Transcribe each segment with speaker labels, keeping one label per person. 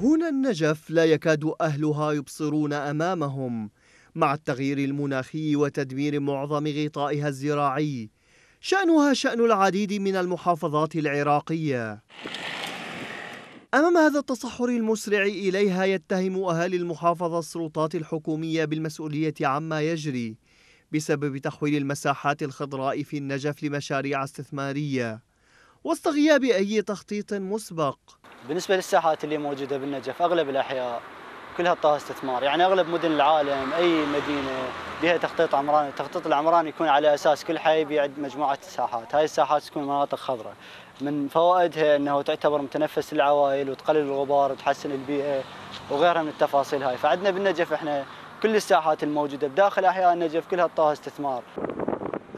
Speaker 1: هنا النجف لا يكاد أهلها يبصرون أمامهم مع التغيير المناخي وتدمير معظم غطائها الزراعي شأنها شأن العديد من المحافظات العراقية أمام هذا التصحر المسرع إليها يتهم أهالي المحافظة السلطات الحكومية بالمسؤولية عما يجري بسبب تحويل المساحات الخضراء في النجف لمشاريع
Speaker 2: استثمارية وسط غياب أي تخطيط مسبق بالنسبة للساحات اللي موجودة بالنجف أغلب الأحياء كلها طاها استثمار يعني أغلب مدن العالم أي مدينة بها تخطيط عمراني التخطيط العمراني يكون على أساس كل حي بيعد مجموعة ساحات هاي الساحات تكون مناطق خضراء من فوائدها أنه تعتبر متنفس للعوائل وتقلل الغبار وتحسن البيئة وغيرها من التفاصيل هاي فعندنا بالنجف إحنا كل الساحات الموجودة بداخل أحياء النجف كلها طاها استثمار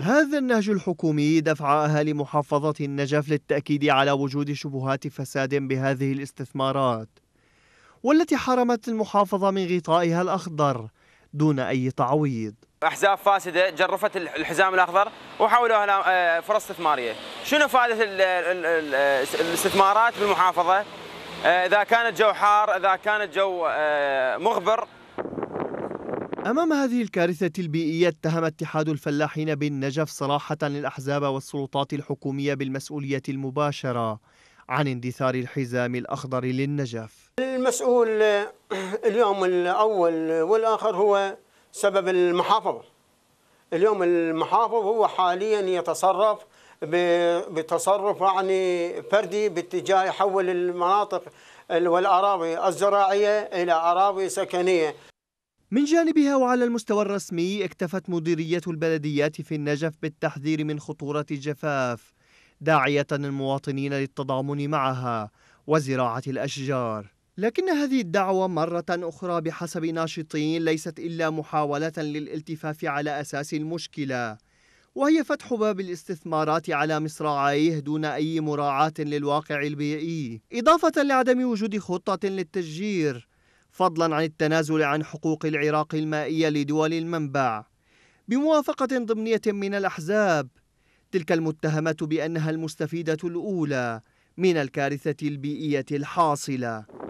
Speaker 1: هذا النهج الحكومي دفع أهالي محافظة النجف للتأكيد على وجود شبهات فساد بهذه الاستثمارات والتي حرمت المحافظة من غطائها الأخضر دون أي تعويض
Speaker 3: احزاب فاسده جرفت الحزام الاخضر وحولوها آه، فرص استثماريه، شنو فائده الاستثمارات بالمحافظه؟ آه، اذا كان الجو حار، اذا كان الجو آه، مغبر،
Speaker 1: أمام هذه الكارثة البيئية اتهم اتحاد الفلاحين بالنجف صراحة الأحزاب والسلطات الحكومية بالمسؤولية المباشرة عن اندثار الحزام الأخضر للنجف
Speaker 4: المسؤول اليوم الأول والآخر هو سبب المحافظة اليوم المحافظ هو حاليا يتصرف بتصرف يعني فردي باتجاه يحول المناطق والاراضي الزراعيه الى اراضي سكنيه
Speaker 1: من جانبها وعلى المستوى الرسمي اكتفت مديرية البلديات في النجف بالتحذير من خطورة الجفاف داعية المواطنين للتضامن معها وزراعة الأشجار لكن هذه الدعوة مرة أخرى بحسب ناشطين ليست إلا محاولة للالتفاف على أساس المشكلة وهي فتح باب الاستثمارات على مصراعيه دون أي مراعاة للواقع البيئي إضافة لعدم وجود خطة للتشجير فضلا عن التنازل عن حقوق العراق المائية لدول المنبع بموافقة ضمنية من الأحزاب تلك المتهمة بأنها المستفيدة الأولى من الكارثة البيئية الحاصلة